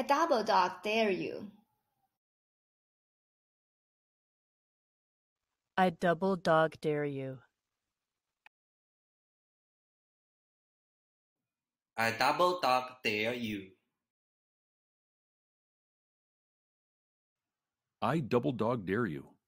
I double-dog dare you. I double-dog dare you. I double-dog dare you. I double-dog dare you.